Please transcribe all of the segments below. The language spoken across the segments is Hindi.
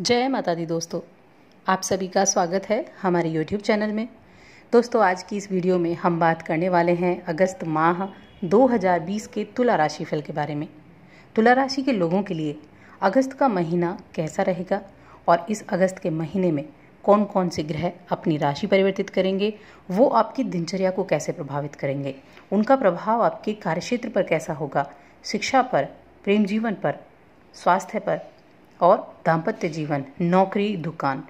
जय माता दी दोस्तों आप सभी का स्वागत है हमारे यूट्यूब चैनल में दोस्तों आज की इस वीडियो में हम बात करने वाले हैं अगस्त माह 2020 के तुला राशि फल के बारे में तुला राशि के लोगों के लिए अगस्त का महीना कैसा रहेगा और इस अगस्त के महीने में कौन कौन से ग्रह अपनी राशि परिवर्तित करेंगे वो आपकी दिनचर्या को कैसे प्रभावित करेंगे उनका प्रभाव आपके कार्यक्षेत्र पर कैसा होगा शिक्षा पर प्रेम जीवन पर स्वास्थ्य पर और दाम्पत्य जीवन नौकरी दुकान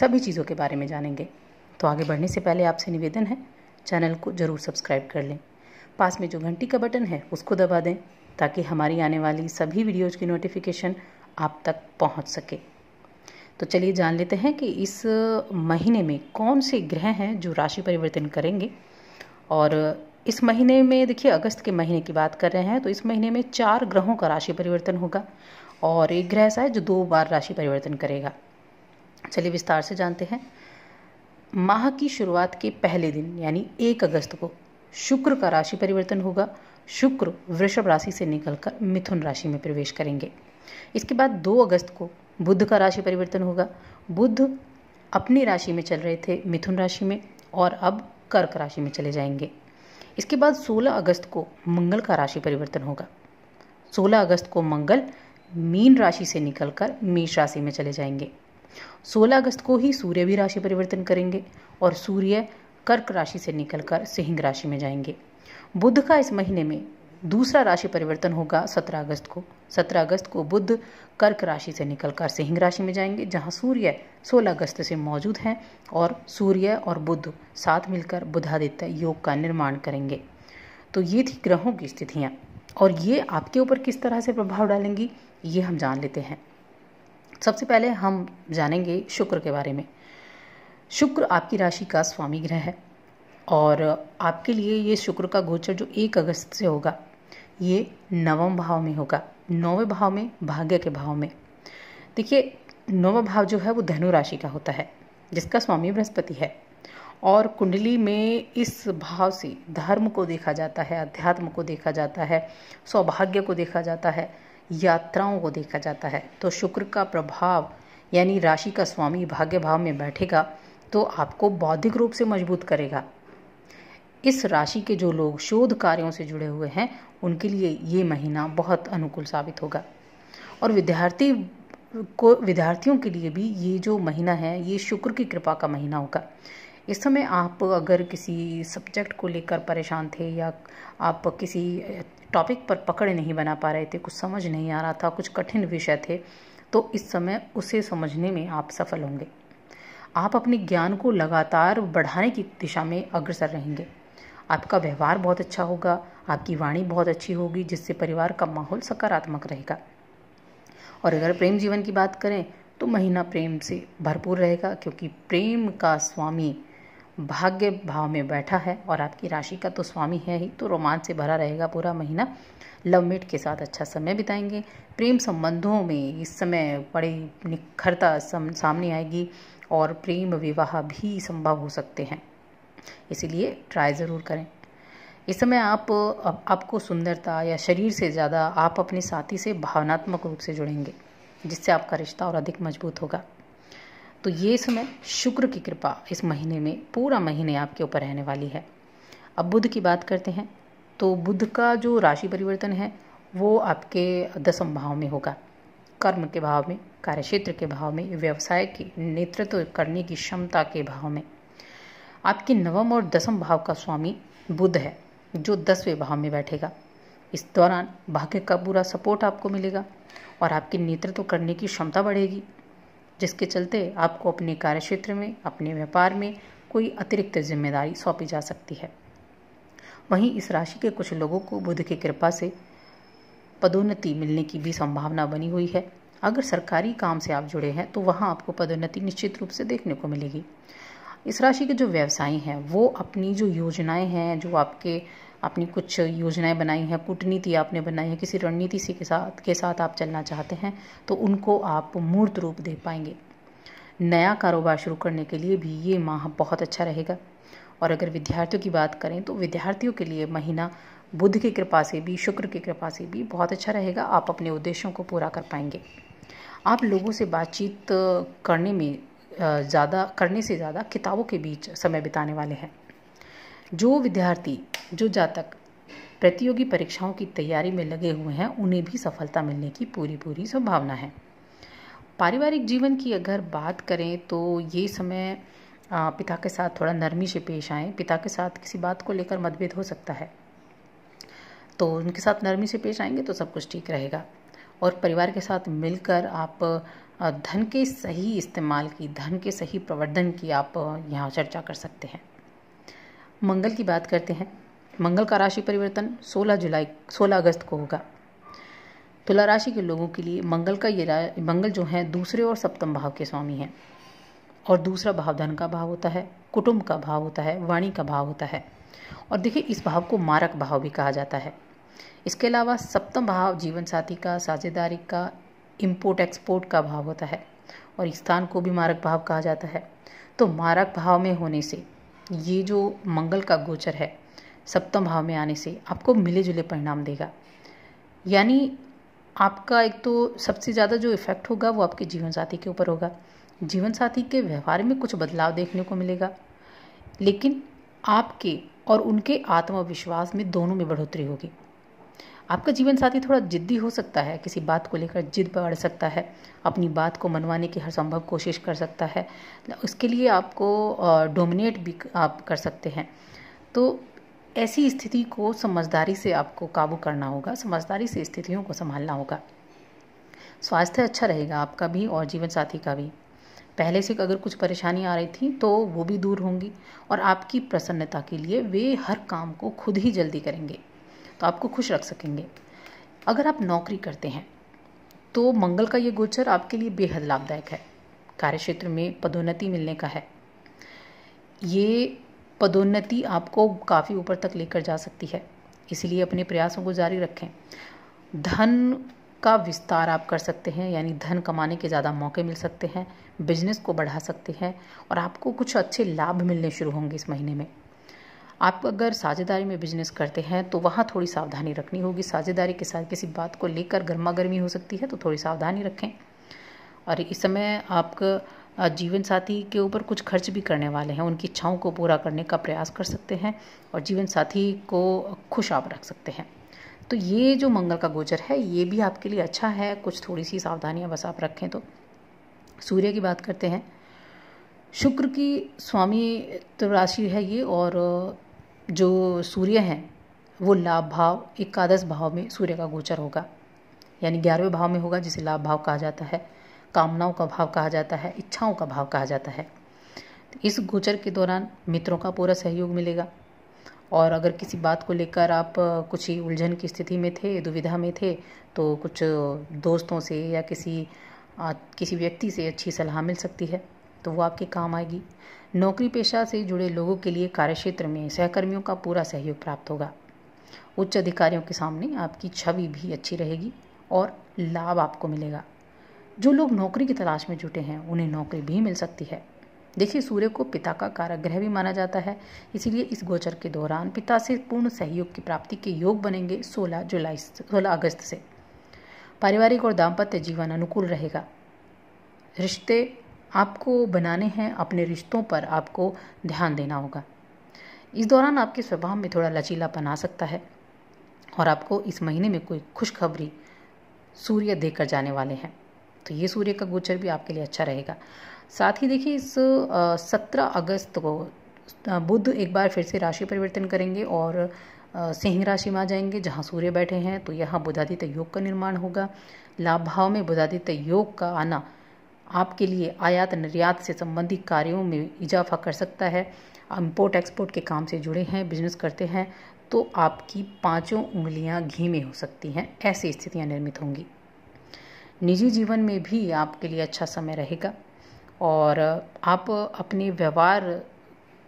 सभी चीज़ों के बारे में जानेंगे तो आगे बढ़ने से पहले आपसे निवेदन है चैनल को ज़रूर सब्सक्राइब कर लें पास में जो घंटी का बटन है उसको दबा दें ताकि हमारी आने वाली सभी वीडियोज़ की नोटिफिकेशन आप तक पहुंच सके तो चलिए जान लेते हैं कि इस महीने में कौन से ग्रह हैं जो राशि परिवर्तन करेंगे और इस महीने में देखिए अगस्त के महीने की बात कर रहे हैं तो इस महीने में चार ग्रहों का राशि परिवर्तन होगा और एक ग्रह ऐसा है जो दो बार राशि परिवर्तन करेगा चलिए विस्तार से जानते हैं माह की शुरुआत के पहले दिन यानी एक अगस्त को शुक्र का राशि परिवर्तन होगा शुक्र वृषभ राशि से निकलकर मिथुन राशि में प्रवेश करेंगे इसके बाद दो अगस्त को बुध का राशि परिवर्तन होगा बुध अपनी राशि में चल रहे थे मिथुन राशि में और अब कर्क राशि में चले जाएंगे इसके बाद 16 अगस्त को मंगल का राशि परिवर्तन होगा 16 अगस्त को मंगल मीन राशि से निकलकर मेष राशि में चले जाएंगे 16 अगस्त को ही सूर्य भी राशि परिवर्तन करेंगे और सूर्य कर्क राशि से निकलकर सिंह राशि में जाएंगे बुध का इस महीने में दूसरा राशि परिवर्तन होगा 17 अगस्त को 17 अगस्त को बुद्ध कर्क राशि से निकलकर सिंह राशि में जाएंगे जहां सूर्य 16 अगस्त से मौजूद हैं और सूर्य और बुद्ध साथ मिलकर बुधादित्य योग का निर्माण करेंगे तो ये थी ग्रहों की स्थितियाँ और ये आपके ऊपर किस तरह से प्रभाव डालेंगी ये हम जान लेते हैं सबसे पहले हम जानेंगे शुक्र के बारे में शुक्र आपकी राशि का स्वामी ग्रह है और आपके लिए ये शुक्र का गोचर जो एक अगस्त से होगा ये नवम भाव में होगा नौवें भाव में भाग्य के भाव में देखिए नौवा भाव जो है वो धनु राशि का होता है जिसका स्वामी बृहस्पति है और कुंडली में इस भाव से धर्म को देखा जाता है अध्यात्म को देखा जाता है सौभाग्य को देखा जाता है यात्राओं को देखा जाता है तो शुक्र का प्रभाव यानी राशि का स्वामी भाग्य भाव में बैठेगा तो आपको बौद्धिक रूप से मजबूत करेगा इस राशि के जो लोग शोध कार्यों से जुड़े हुए हैं उनके लिए ये महीना बहुत अनुकूल साबित होगा और विद्यार्थी को विद्यार्थियों के लिए भी ये जो महीना है ये शुक्र की कृपा का महीना होगा इस समय आप अगर किसी सब्जेक्ट को लेकर परेशान थे या आप किसी टॉपिक पर पकड़ नहीं बना पा रहे थे कुछ समझ नहीं आ रहा था कुछ कठिन विषय थे तो इस समय उसे समझने में आप सफल होंगे आप अपने ज्ञान को लगातार बढ़ाने की दिशा में अग्रसर रहेंगे आपका व्यवहार बहुत अच्छा होगा आपकी वाणी बहुत अच्छी होगी जिससे परिवार का माहौल सकारात्मक रहेगा और अगर प्रेम जीवन की बात करें तो महीना प्रेम से भरपूर रहेगा क्योंकि प्रेम का स्वामी भाग्य भाव में बैठा है और आपकी राशि का तो स्वामी है ही तो रोमांच से भरा रहेगा पूरा महीना लव मेट के साथ अच्छा समय बिताएंगे प्रेम संबंधों में इस समय बड़ी निखरता सामने आएगी और प्रेम विवाह भी संभव हो सकते हैं इसीलिए ट्राई ज़रूर करें इस समय आप आपको सुंदरता या शरीर से ज़्यादा आप अपने साथी से भावनात्मक रूप से जुड़ेंगे जिससे आपका रिश्ता और अधिक मजबूत होगा तो ये समय शुक्र की कृपा इस महीने में पूरा महीने आपके ऊपर रहने वाली है अब बुध की बात करते हैं तो बुध का जो राशि परिवर्तन है वो आपके दसम भाव में होगा कर्म के भाव में कार्यक्षेत्र के भाव में व्यवसाय की नेतृत्व करने की क्षमता के भाव में आपके नवम और दसम भाव का स्वामी बुध है जो दसवें भाव में बैठेगा इस दौरान भाग्य का पूरा सपोर्ट आपको मिलेगा और आपके नेतृत्व तो करने की क्षमता बढ़ेगी जिसके चलते आपको अपने कार्यक्षेत्र में अपने व्यापार में कोई अतिरिक्त जिम्मेदारी सौंपी जा सकती है वहीं इस राशि के कुछ लोगों को बुध की कृपा से पदोन्नति मिलने की भी संभावना बनी हुई है अगर सरकारी काम से आप जुड़े हैं तो वहाँ आपको पदोन्नति निश्चित रूप से देखने को मिलेगी इस राशि के जो व्यवसायी हैं वो अपनी जो योजनाएं हैं जो आपके अपनी कुछ योजनाएं बनाई हैं कूटनीति आपने बनाई है किसी रणनीति से के साथ के साथ आप चलना चाहते हैं तो उनको आप मूर्त रूप दे पाएंगे नया कारोबार शुरू करने के लिए भी ये माह बहुत अच्छा रहेगा और अगर विद्यार्थियों की बात करें तो विद्यार्थियों के लिए महीना बुद्ध की कृपा से भी शुक्र की कृपा से भी बहुत अच्छा रहेगा आप अपने उद्देश्यों को पूरा कर पाएंगे आप लोगों से बातचीत करने में ज़्यादा करने से ज़्यादा किताबों के बीच समय बिताने वाले हैं जो विद्यार्थी जो जातक प्रतियोगी परीक्षाओं की तैयारी में लगे हुए हैं उन्हें भी सफलता मिलने की पूरी पूरी संभावना है पारिवारिक जीवन की अगर बात करें तो ये समय पिता के साथ थोड़ा नरमी से पेश आए पिता के साथ किसी बात को लेकर मतभेद हो सकता है तो उनके साथ नरमी से पेश आएंगे तो सब कुछ ठीक रहेगा और परिवार के साथ मिलकर आप धन के सही इस्तेमाल की धन के सही प्रवर्धन की आप यहाँ चर्चा कर सकते हैं मंगल की बात करते हैं मंगल का राशि परिवर्तन 16 जुलाई 16 अगस्त को होगा तुला राशि के लोगों के लिए मंगल का ये मंगल जो है दूसरे और सप्तम भाव के स्वामी हैं और दूसरा भाव धन का भाव होता है कुटुंब का भाव होता है वाणी का भाव होता है और देखिए इस भाव को मारक भाव भी कहा जाता है इसके अलावा सप्तम भाव जीवन साथी का साझेदारी का इम्पोर्ट एक्सपोर्ट का भाव होता है और स्थान को भी मारक भाव कहा जाता है तो मारक भाव में होने से ये जो मंगल का गोचर है सप्तम भाव में आने से आपको मिले जुले परिणाम देगा यानी आपका एक तो सबसे ज़्यादा जो इफेक्ट होगा वो आपके जीवन साथी के ऊपर होगा जीवन साथी के व्यवहार में कुछ बदलाव देखने को मिलेगा लेकिन आपके और उनके आत्मविश्वास में दोनों में बढ़ोतरी होगी आपका जीवन साथी थोड़ा जिद्दी हो सकता है किसी बात को लेकर जिद बढ़ सकता है अपनी बात को मनवाने की हर संभव कोशिश कर सकता है उसके लिए आपको डोमिनेट भी आप कर सकते हैं तो ऐसी स्थिति को समझदारी से आपको काबू करना होगा समझदारी से स्थितियों को संभालना होगा स्वास्थ्य अच्छा रहेगा आपका भी और जीवन साथी का भी पहले से अगर कुछ परेशानी आ रही थी तो वो भी दूर होंगी और आपकी प्रसन्नता के लिए वे हर काम को खुद ही जल्दी करेंगे तो आपको खुश रख सकेंगे अगर आप नौकरी करते हैं तो मंगल का ये गोचर आपके लिए बेहद लाभदायक है कार्य क्षेत्र में पदोन्नति मिलने का है ये पदोन्नति आपको काफ़ी ऊपर तक लेकर जा सकती है इसलिए अपने प्रयासों को जारी रखें धन का विस्तार आप कर सकते हैं यानी धन कमाने के ज़्यादा मौके मिल सकते हैं बिजनेस को बढ़ा सकते हैं और आपको कुछ अच्छे लाभ मिलने शुरू होंगे इस महीने में आप अगर साझेदारी में बिजनेस करते हैं तो वहाँ थोड़ी सावधानी रखनी होगी साझेदारी के साथ किसी बात को लेकर गर्मा गर्मी हो सकती है तो थोड़ी सावधानी रखें और इस समय आपका जीवन साथी के ऊपर कुछ खर्च भी करने वाले हैं उनकी इच्छाओं को पूरा करने का प्रयास कर सकते हैं और जीवन साथी को खुश आप रख सकते हैं तो ये जो मंगल का गोचर है ये भी आपके लिए अच्छा है कुछ थोड़ी सी सावधानियाँ बस आप रखें तो सूर्य की बात करते हैं शुक्र की स्वामी राशि है ये और जो सूर्य हैं वो लाभ भाव एकादश भाव में सूर्य का गोचर होगा यानी ग्यारहवें भाव में होगा जिसे लाभ भाव कहा जाता है कामनाओं का भाव कहा जाता है इच्छाओं का भाव कहा जाता है तो इस गोचर के दौरान मित्रों का पूरा सहयोग मिलेगा और अगर किसी बात को लेकर आप कुछ ही उलझन की स्थिति में थे दुविधा में थे तो कुछ दोस्तों से या किसी आ, किसी व्यक्ति से अच्छी सलाह मिल सकती है तो वो आपके काम आएगी नौकरी पेशा से जुड़े लोगों के लिए कार्यक्षेत्र में सहकर्मियों का पूरा सहयोग प्राप्त होगा उच्च अधिकारियों के सामने आपकी छवि भी अच्छी रहेगी और लाभ आपको मिलेगा जो लोग नौकरी की तलाश में जुटे हैं उन्हें नौकरी भी मिल सकती है देखिए सूर्य को पिता का कारक ग्रह भी माना जाता है इसीलिए इस गोचर के दौरान पिता से पूर्ण सहयोग की प्राप्ति के योग बनेंगे 16 जुलाई 16 अगस्त से पारिवारिक और दाम्पत्य जीवन अनुकूल रहेगा रिश्ते आपको बनाने हैं अपने रिश्तों पर आपको ध्यान देना होगा इस दौरान आपके स्वभाव में थोड़ा लचीलापन आ सकता है और आपको इस महीने में कोई खुशखबरी सूर्य देकर जाने वाले हैं तो ये सूर्य का गोचर भी आपके लिए अच्छा रहेगा साथ ही देखिए इस सत्रह अगस्त को बुद्ध एक बार फिर से राशि परिवर्तन करेंगे और सिंह राशि में आ जाएंगे जहाँ सूर्य बैठे हैं तो यहाँ बुधादित्य योग का निर्माण होगा लाभ भाव में बुधादित्य योग का आना आपके लिए आयात निर्यात से संबंधित कार्यों में इजाफा कर सकता है इम्पोर्ट एक्सपोर्ट के काम से जुड़े हैं बिजनेस करते हैं तो आपकी पांचों उंगलियां घी में हो सकती हैं ऐसी स्थितियां निर्मित होंगी निजी जीवन में भी आपके लिए अच्छा समय रहेगा और आप अपने व्यवहार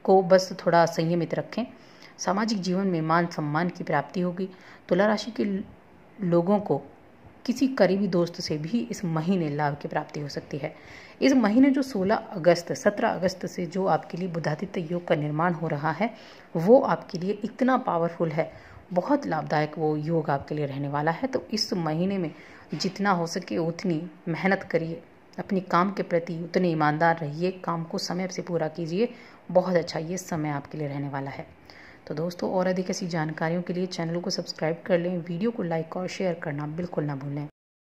को बस थोड़ा संयमित रखें सामाजिक जीवन में मान सम्मान की प्राप्ति होगी तुला राशि के लोगों को किसी करीबी दोस्त से भी इस महीने लाभ की प्राप्ति हो सकती है इस महीने जो 16 अगस्त 17 अगस्त से जो आपके लिए बुधादित्य योग का निर्माण हो रहा है वो आपके लिए इतना पावरफुल है बहुत लाभदायक वो योग आपके लिए रहने वाला है तो इस महीने में जितना हो सके उतनी मेहनत करिए अपने काम के प्रति उतने ईमानदार रहिए काम को समय से पूरा कीजिए बहुत अच्छा ये समय आपके लिए रहने वाला है तो दोस्तों और अधिक ऐसी जानकारियों के लिए चैनल को सब्सक्राइब कर लें वीडियो को लाइक और शेयर करना बिल्कुल ना भूलें